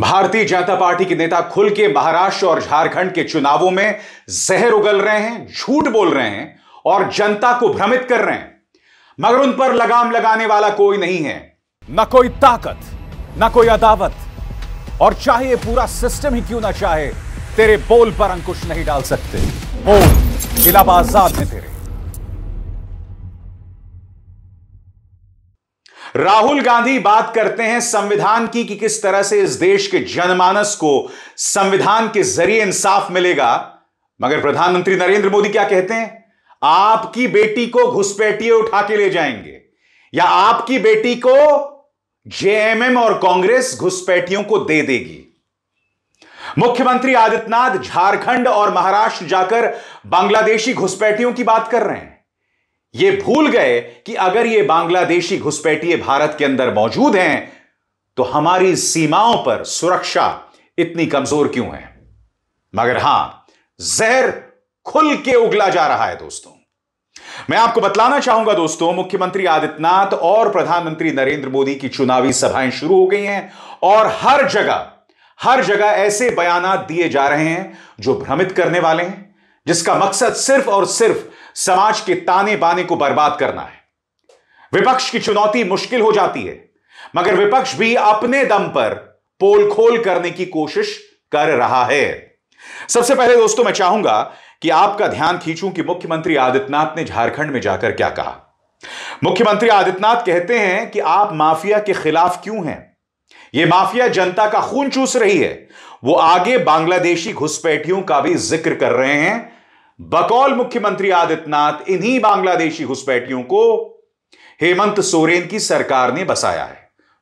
भारतीय जनता पार्टी के नेता खुल के महाराष्ट्र और झारखंड के चुनावों में जहर उगल रहे हैं झूठ बोल रहे हैं और जनता को भ्रमित कर रहे हैं मगर उन पर लगाम लगाने वाला कोई नहीं है न कोई ताकत न कोई अदावत और चाहे पूरा सिस्टम ही क्यों ना चाहे तेरे बोल पर अंकुश नहीं डाल सकते बोल इलाहाबाद आजाद में तेरे राहुल गांधी बात करते हैं संविधान की कि किस तरह से इस देश के जनमानस को संविधान के जरिए इंसाफ मिलेगा मगर प्रधानमंत्री नरेंद्र मोदी क्या कहते हैं आपकी बेटी को घुसपैठिए उठा के ले जाएंगे या आपकी बेटी को जेएमएम और कांग्रेस घुसपैठियों को दे देगी मुख्यमंत्री आदित्यनाथ झारखंड और महाराष्ट्र जाकर बांग्लादेशी घुसपैठियों की बात कर रहे हैं ये भूल गए कि अगर ये बांग्लादेशी घुसपैठिए भारत के अंदर मौजूद हैं तो हमारी सीमाओं पर सुरक्षा इतनी कमजोर क्यों है मगर हां जहर खुल के उगला जा रहा है दोस्तों मैं आपको बतलाना चाहूंगा दोस्तों मुख्यमंत्री आदित्यनाथ और प्रधानमंत्री नरेंद्र मोदी की चुनावी सभाएं शुरू हो गई हैं और हर जगह हर जगह ऐसे बयान दिए जा रहे हैं जो भ्रमित करने वाले हैं जिसका मकसद सिर्फ और सिर्फ समाज के ताने बाने को बर्बाद करना है विपक्ष की चुनौती मुश्किल हो जाती है मगर विपक्ष भी अपने दम पर पोल खोल करने की कोशिश कर रहा है सबसे पहले दोस्तों मैं चाहूंगा कि आपका ध्यान खींचूं कि मुख्यमंत्री आदित्यनाथ ने झारखंड में जाकर क्या कहा मुख्यमंत्री आदित्यनाथ कहते हैं कि आप माफिया के खिलाफ क्यों हैं यह माफिया जनता का खून चूस रही है वो आगे बांग्लादेशी घुसपैठियों का भी जिक्र कर रहे हैं बकौल मुख्यमंत्री आदित्यनाथ इन्हीं बांग्लादेशी घुसपैठियों को हेमंत सोरेन की सरकार ने बसाया है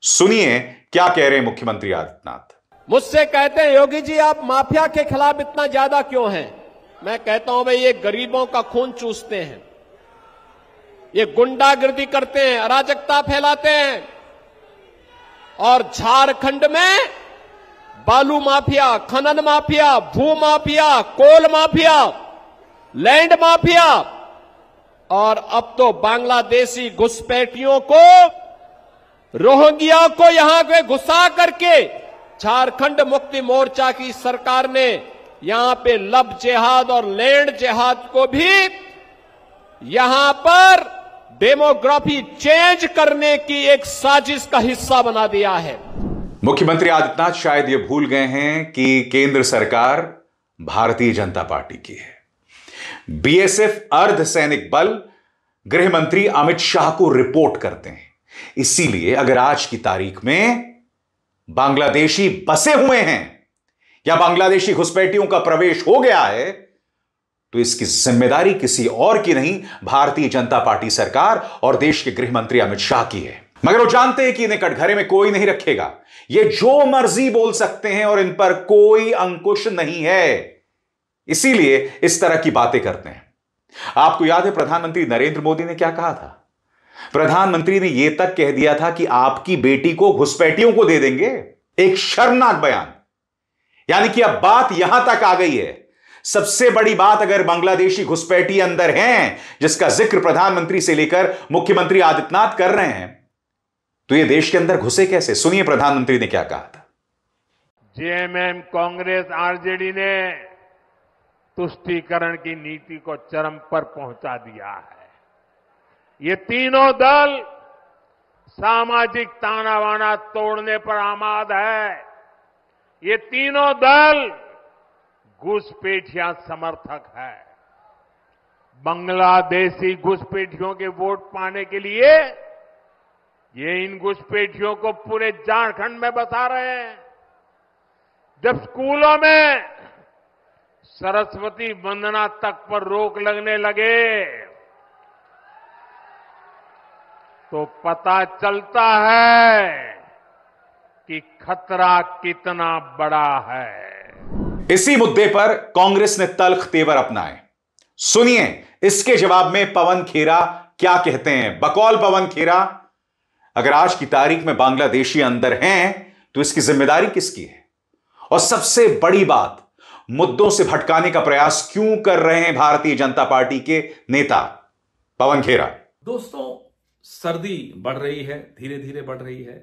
सुनिए क्या कह रहे हैं मुख्यमंत्री आदित्यनाथ मुझसे कहते हैं योगी जी आप माफिया के खिलाफ इतना ज्यादा क्यों हैं मैं कहता हूं भाई ये गरीबों का खून चूसते हैं ये गुंडागिर्दी करते हैं अराजकता फैलाते हैं और झारखंड में बालू माफिया खनन माफिया भू mafia coal mafia land mafia और अब तो बांग्लादेशी घुसपैठियों को रोहिंग्या को यहां पे घुसा करके झारखंड मुक्ति मोर्चा की सरकार ने यहां पे लब जेहाद और लैंड जिहाद को भी यहां पर डेमोग्राफी चेंज करने की एक साजिश का हिस्सा बना दिया है मुख्यमंत्री आदित्यनाथ शायद ये भूल गए हैं कि केंद्र सरकार भारतीय जनता पार्टी की है बीएसएफ अर्ध सैनिक बल गृह मंत्री अमित शाह को रिपोर्ट करते हैं इसीलिए अगर आज की तारीख में बांग्लादेशी बसे हुए हैं या बांग्लादेशी घुसपैठियों का प्रवेश हो गया है तो इसकी जिम्मेदारी किसी और की नहीं भारतीय जनता पार्टी सरकार और देश के गृह मंत्री अमित शाह की है मगर वो जानते हैं कि इन्हें कटघरे में कोई नहीं रखेगा ये जो मर्जी बोल सकते हैं और इन पर कोई अंकुश नहीं है इसीलिए इस तरह की बातें करते हैं आपको याद है प्रधानमंत्री नरेंद्र मोदी ने क्या कहा था प्रधानमंत्री ने यह तक कह दिया था कि आपकी बेटी को घुसपैठियों को दे देंगे एक शर्मनाक बयान यानी कि अब बात यहां तक आ गई है सबसे बड़ी बात अगर बांग्लादेशी घुसपैठी अंदर हैं जिसका जिक्र प्रधानमंत्री से लेकर मुख्यमंत्री आदित्यनाथ कर रहे हैं तो ये देश के अंदर घुसे कैसे सुनिए प्रधानमंत्री ने क्या कहा था जेएमएम कांग्रेस आरजेडी ने तुष्टीकरण की नीति को चरम पर पहुंचा दिया है ये तीनों दल सामाजिक ताना तोड़ने पर आमाद है ये तीनों दल घुसपेठिया समर्थक है बांग्लादेशी घुसपेठियों के वोट पाने के लिए ये इन घुसपेठियों को पूरे झारखंड में बता रहे हैं जब स्कूलों में सरस्वती वंदना तक पर रोक लगने लगे तो पता चलता है कि खतरा कितना बड़ा है इसी मुद्दे पर कांग्रेस ने तल्ख तेवर अपनाए सुनिए इसके जवाब में पवन खेरा क्या कहते हैं बकौल पवन खेरा अगर आज की तारीख में बांग्लादेशी अंदर हैं तो इसकी जिम्मेदारी किसकी है और सबसे बड़ी बात मुद्दों से भटकाने का प्रयास क्यों कर रहे हैं भारतीय जनता पार्टी के नेता पवन खेरा दोस्तों सर्दी बढ़ रही है धीरे धीरे बढ़ रही है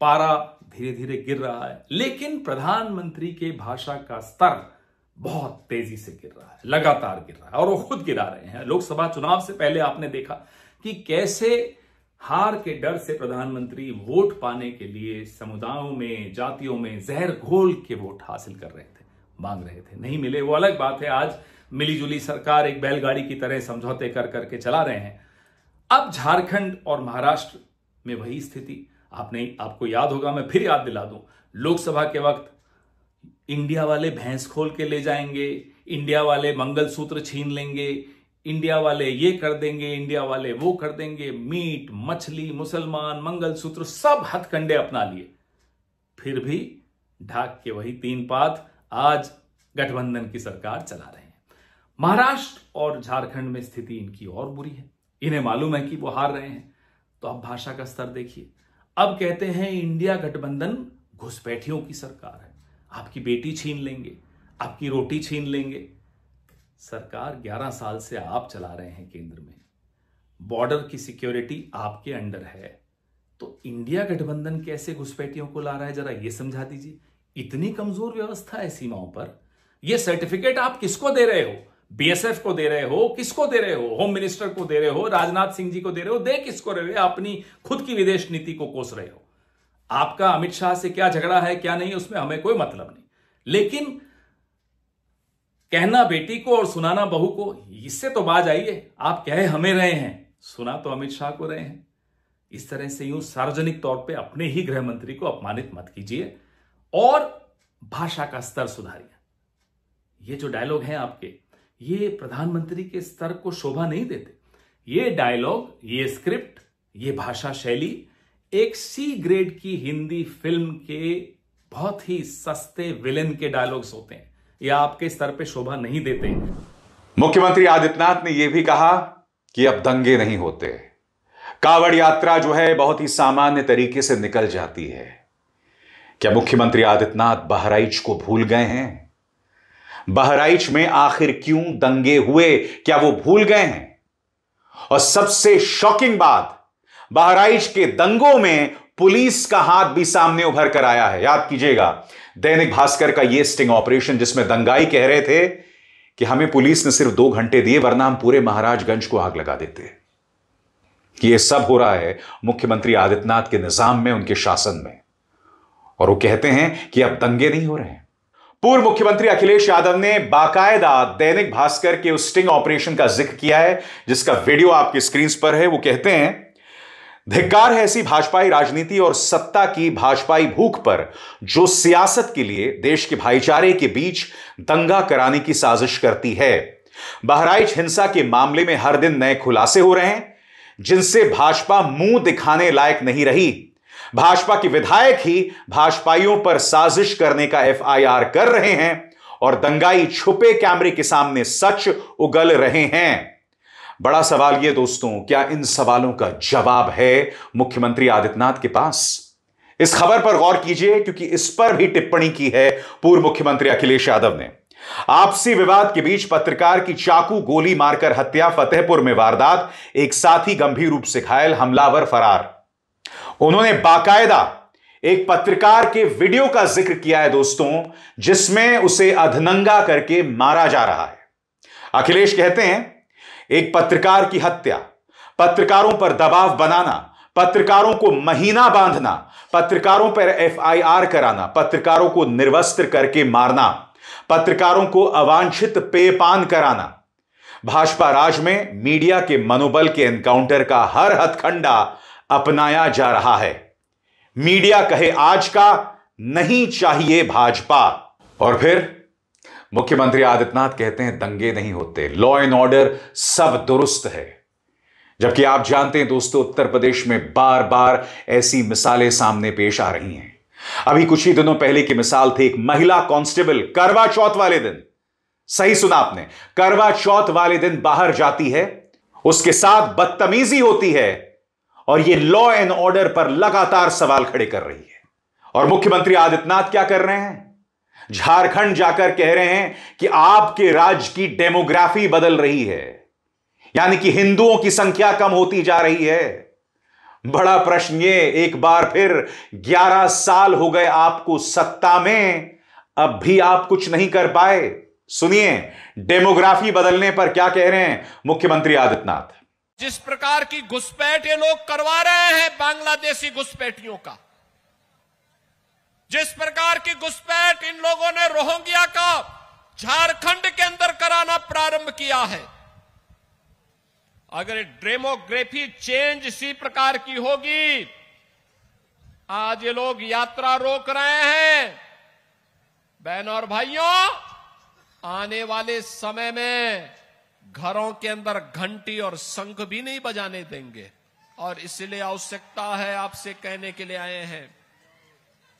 पारा धीरे धीरे गिर रहा है लेकिन प्रधानमंत्री के भाषा का स्तर बहुत तेजी से गिर रहा है लगातार गिर रहा है और वो खुद गिरा रहे हैं लोकसभा चुनाव से पहले आपने देखा कि कैसे हार के डर से प्रधानमंत्री वोट पाने के लिए समुदायों में जातियों में जहर घोल के वोट हासिल कर रहे थे मांग रहे थे नहीं मिले वो अलग बात है आज मिलीजुली सरकार एक बैलगाड़ी की तरह समझौते कर करके चला रहे हैं अब झारखंड और महाराष्ट्र में वही स्थिति आपने आपको याद होगा मैं फिर याद दिला दूं लोकसभा के वक्त इंडिया वाले भैंस खोल के ले जाएंगे इंडिया वाले मंगलसूत्र छीन लेंगे इंडिया वाले ये कर देंगे इंडिया वाले वो कर देंगे मीट मछली मुसलमान मंगलसूत्र सब हथकंडे अपना लिए फिर भी ढाक के वही तीन पात आज गठबंधन की सरकार चला रहे हैं महाराष्ट्र और झारखंड में स्थिति इनकी और बुरी है इन्हें मालूम है कि वो हार रहे हैं तो अब भाषा का स्तर देखिए अब कहते हैं इंडिया गठबंधन घुसपैठियों की सरकार है आपकी बेटी छीन लेंगे आपकी रोटी छीन लेंगे सरकार 11 साल से आप चला रहे हैं केंद्र में बॉर्डर की सिक्योरिटी आपके अंडर है तो इंडिया गठबंधन कैसे घुसपैठियों को ला रहा है जरा यह समझा दीजिए इतनी कमजोर व्यवस्था है सीमाओं पर यह सर्टिफिकेट आप किसको दे रहे हो बीएसएफ को दे रहे हो किसको दे रहे हो होम मिनिस्टर को दे रहे हो राजनाथ सिंह जी को दे रहे हो दे किसको रहे हो अपनी खुद की विदेश नीति को कोस रहे हो आपका अमित शाह से क्या झगड़ा है क्या नहीं उसमें हमें कोई मतलब नहीं लेकिन कहना बेटी को और सुनाना बहू को इससे तो बाज आइए आप कहे हमें रहे हैं सुना तो अमित शाह को रहे हैं इस तरह से यूं सार्वजनिक तौर पे अपने ही गृह मंत्री को अपमानित मत कीजिए और भाषा का स्तर सुधारिए ये जो डायलॉग हैं आपके ये प्रधानमंत्री के स्तर को शोभा नहीं देते ये डायलॉग ये स्क्रिप्ट ये भाषा शैली एक सी ग्रेड की हिंदी फिल्म के बहुत ही सस्ते विलेन के डायलॉग्स होते हैं ये आपके स्तर पे शोभा नहीं देते मुख्यमंत्री आदित्यनाथ ने यह भी कहा कि अब दंगे नहीं होते कावड़ यात्रा जो है बहुत ही सामान्य तरीके से निकल जाती है क्या मुख्यमंत्री आदित्यनाथ बहराइच को भूल गए हैं बहराइच में आखिर क्यों दंगे हुए क्या वो भूल गए हैं और सबसे शॉकिंग बात बहराइच के दंगों में पुलिस का हाथ भी सामने उभर कर आया है याद कीजिएगा दैनिक भास्कर का यह स्टिंग ऑपरेशन जिसमें दंगाई कह रहे थे कि हमें पुलिस ने सिर्फ दो घंटे दिए वरना हम पूरे महाराजगंज को आग लगा देते ये सब हो रहा है मुख्यमंत्री आदित्यनाथ के निजाम में उनके शासन में और वो कहते हैं कि अब दंगे नहीं हो रहे हैं पूर्व मुख्यमंत्री अखिलेश यादव ने बाकायदा दैनिक भास्कर के उस स्टिंग ऑपरेशन का जिक्र किया है जिसका वीडियो आपकी स्क्रीन पर है वो कहते हैं धिक्कार है ऐसी भाजपाई राजनीति और सत्ता की भाजपाई भूख पर जो सियासत के लिए देश के भाईचारे के बीच दंगा कराने की साजिश करती है बहराइच हिंसा के मामले में हर दिन नए खुलासे हो रहे हैं जिनसे भाजपा मुंह दिखाने लायक नहीं रही भाजपा के विधायक ही भाजपाइयों पर साजिश करने का एफआईआर कर रहे हैं और दंगाई छुपे कैमरे के सामने सच उगल रहे हैं बड़ा सवाल यह दोस्तों क्या इन सवालों का जवाब है मुख्यमंत्री आदित्यनाथ के पास इस खबर पर गौर कीजिए क्योंकि इस पर भी टिप्पणी की है पूर्व मुख्यमंत्री अखिलेश यादव ने आपसी विवाद के बीच पत्रकार की चाकू गोली मारकर हत्या फतेहपुर में वारदात एक साथी गंभीर रूप से घायल हमलावर फरार उन्होंने बाकायदा एक पत्रकार के वीडियो का जिक्र किया है दोस्तों जिसमें उसे अधनंगा करके मारा जा रहा है अखिलेश कहते हैं एक पत्रकार की हत्या पत्रकारों पर दबाव बनाना पत्रकारों को महीना बांधना पत्रकारों पर एफआईआर कराना पत्रकारों को निर्वस्त्र करके मारना पत्रकारों को अवांछित पेपान कराना भाजपा राज में मीडिया के मनोबल के एनकाउंटर का हर हथखंडा अपनाया जा रहा है मीडिया कहे आज का नहीं चाहिए भाजपा और फिर मुख्यमंत्री आदित्यनाथ कहते हैं दंगे नहीं होते लॉ एंड ऑर्डर सब दुरुस्त है जबकि आप जानते हैं दोस्तों उत्तर प्रदेश में बार बार ऐसी मिसालें सामने पेश आ रही हैं अभी कुछ ही दिनों पहले की मिसाल थी एक महिला कांस्टेबल करवा चौथ वाले दिन सही सुना आपने करवा चौथ वाले दिन बाहर जाती है उसके साथ बदतमीजी होती है और ये लॉ एंड ऑर्डर पर लगातार सवाल खड़े कर रही है और मुख्यमंत्री आदित्यनाथ क्या कर रहे हैं झारखंड जाकर कह रहे हैं कि आपके राज्य की डेमोग्राफी बदल रही है यानी कि हिंदुओं की संख्या कम होती जा रही है बड़ा प्रश्न ये एक बार फिर 11 साल हो गए आपको सत्ता में अब भी आप कुछ नहीं कर पाए सुनिए डेमोग्राफी बदलने पर क्या कह रहे हैं मुख्यमंत्री आदित्यनाथ जिस प्रकार की घुसपैठ ये लोग करवा रहे हैं बांग्लादेशी घुसपैठियों का जिस प्रकार की घुसपैठ इन लोगों ने रोहिंग्या का झारखंड के अंदर कराना प्रारंभ किया है अगर डेमोग्राफी चेंज इसी प्रकार की होगी आज ये लोग यात्रा रोक रहे हैं बहनों और भाइयों आने वाले समय में घरों के अंदर घंटी और संख भी नहीं बजाने देंगे और इसलिए आवश्यकता है आपसे कहने के लिए आए हैं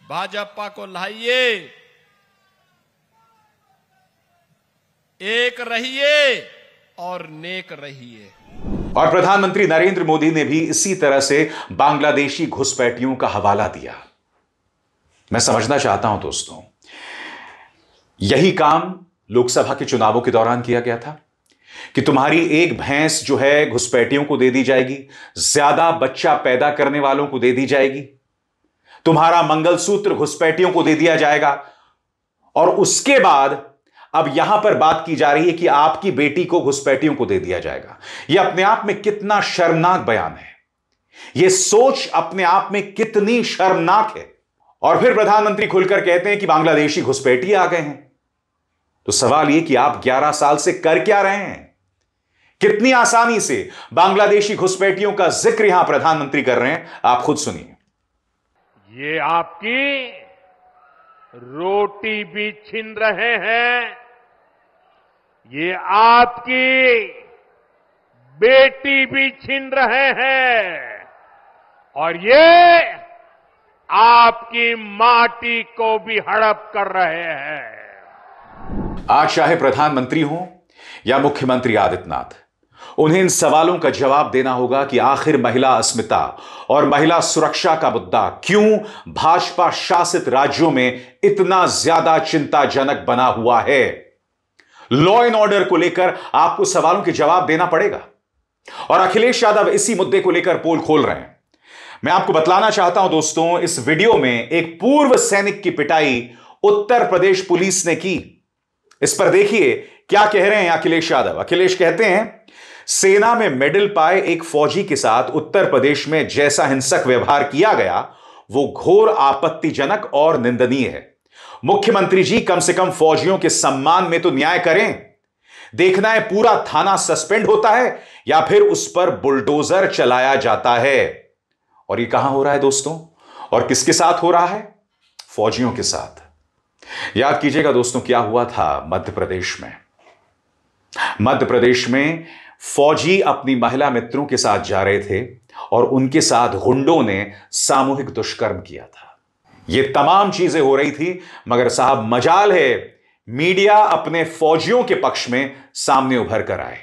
भाजपा को लाइए एक रहिए और नेक रहिए और प्रधानमंत्री नरेंद्र मोदी ने भी इसी तरह से बांग्लादेशी घुसपैठियों का हवाला दिया मैं समझना चाहता हूं दोस्तों यही काम लोकसभा के चुनावों के दौरान किया गया था कि तुम्हारी एक भैंस जो है घुसपैठियों को दे दी जाएगी ज्यादा बच्चा पैदा करने वालों को दे दी जाएगी तुम्हारा मंगलसूत्र घुसपैठियों को दे दिया जाएगा और उसके बाद अब यहां पर बात की जा रही है कि आपकी बेटी को घुसपैठियों को दे दिया जाएगा यह अपने आप में कितना शर्मनाक बयान है यह सोच अपने आप में कितनी शर्मनाक है और फिर प्रधानमंत्री खुलकर कहते हैं कि बांग्लादेशी घुसपैठी आ गए हैं तो सवाल यह कि आप 11 साल से कर क्या रहे हैं कितनी आसानी से बांग्लादेशी घुसपैठियों का जिक्र यहां प्रधानमंत्री कर रहे हैं आप खुद सुनिए ये आपकी रोटी भी छीन रहे हैं ये आपकी बेटी भी छीन रहे हैं और ये आपकी माटी को भी हड़प कर रहे हैं आज चाहे प्रधानमंत्री हो या मुख्यमंत्री आदित्यनाथ उन्हें इन सवालों का जवाब देना होगा कि आखिर महिला अस्मिता और महिला सुरक्षा का मुद्दा क्यों भाजपा शासित राज्यों में इतना ज्यादा चिंताजनक बना हुआ है लॉ एंड ऑर्डर को लेकर आपको सवालों के जवाब देना पड़ेगा और अखिलेश यादव इसी मुद्दे को लेकर पोल खोल रहे हैं मैं आपको बतलाना चाहता हूं दोस्तों इस वीडियो में एक पूर्व सैनिक की पिटाई उत्तर प्रदेश पुलिस ने की इस पर देखिए क्या कह रहे हैं अखिलेश यादव अखिलेश कहते हैं सेना में मेडल पाए एक फौजी के साथ उत्तर प्रदेश में जैसा हिंसक व्यवहार किया गया वो घोर आपत्तिजनक और निंदनीय है मुख्यमंत्री जी कम से कम फौजियों के सम्मान में तो न्याय करें देखना है पूरा थाना सस्पेंड होता है या फिर उस पर बुलडोजर चलाया जाता है और ये कहां हो रहा है दोस्तों और किसके साथ हो रहा है फौजियों के साथ याद कीजिएगा दोस्तों क्या हुआ था मध्य प्रदेश में मध्य प्रदेश में फौजी अपनी महिला मित्रों के साथ जा रहे थे और उनके साथ गुंडों ने सामूहिक दुष्कर्म किया था ये तमाम चीजें हो रही थी मगर साहब मजाल है मीडिया अपने फौजियों के पक्ष में सामने उभर कर आए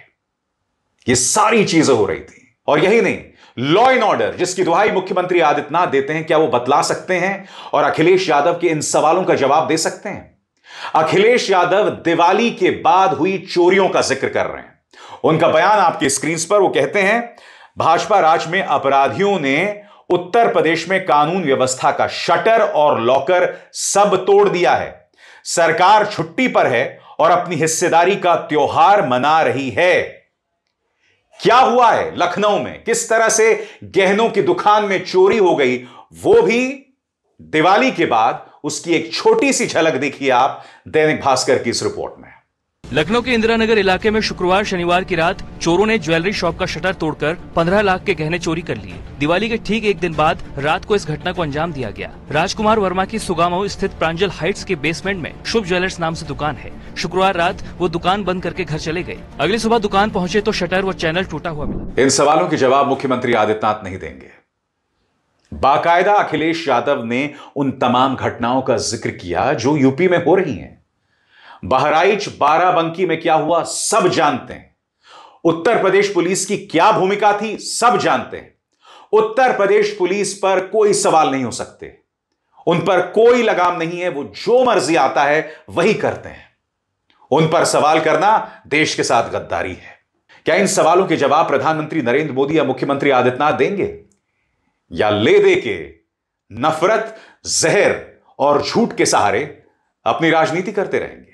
ये सारी चीजें हो रही थी और यही नहीं लॉ एंड ऑर्डर जिसकी दुहाई मुख्यमंत्री आदित्यनाथ देते हैं क्या वो बतला सकते हैं और अखिलेश यादव के इन सवालों का जवाब दे सकते हैं अखिलेश यादव दिवाली के बाद हुई चोरियों का जिक्र कर रहे हैं उनका बयान आपके स्क्रीन पर वो कहते हैं भाजपा राज में अपराधियों ने उत्तर प्रदेश में कानून व्यवस्था का शटर और लॉकर सब तोड़ दिया है सरकार छुट्टी पर है और अपनी हिस्सेदारी का त्योहार मना रही है क्या हुआ है लखनऊ में किस तरह से गहनों की दुकान में चोरी हो गई वो भी दिवाली के बाद उसकी एक छोटी सी झलक देखिए आप दैनिक भास्कर की इस रिपोर्ट में लखनऊ के इंदिरा नगर इलाके में शुक्रवार शनिवार की रात चोरों ने ज्वेलरी शॉप का शटर तोड़कर 15 लाख के गहने चोरी कर लिए दिवाली के ठीक एक दिन बाद रात को इस घटना को अंजाम दिया गया राजकुमार वर्मा की सुगामऊ स्थित प्रांजल हाइट्स के बेसमेंट में शुभ ज्वेलर्स नाम से दुकान है शुक्रवार रात वो दुकान बंद करके घर चले गए अगली सुबह दुकान पहुँचे तो शटर व चैनल टूटा हुआ मिला इन सवालों के जवाब मुख्यमंत्री आदित्यनाथ नहीं देंगे बाकायदा अखिलेश यादव ने उन तमाम घटनाओं का जिक्र किया जो यूपी में हो रही है बहराइच बाराबंकी में क्या हुआ सब जानते हैं उत्तर प्रदेश पुलिस की क्या भूमिका थी सब जानते हैं उत्तर प्रदेश पुलिस पर कोई सवाल नहीं हो सकते उन पर कोई लगाम नहीं है वो जो मर्जी आता है वही करते हैं उन पर सवाल करना देश के साथ गद्दारी है क्या इन सवालों के जवाब प्रधानमंत्री नरेंद्र मोदी या मुख्यमंत्री आदित्यनाथ देंगे या ले दे के नफरत जहर और झूठ के सहारे अपनी राजनीति करते रहेंगे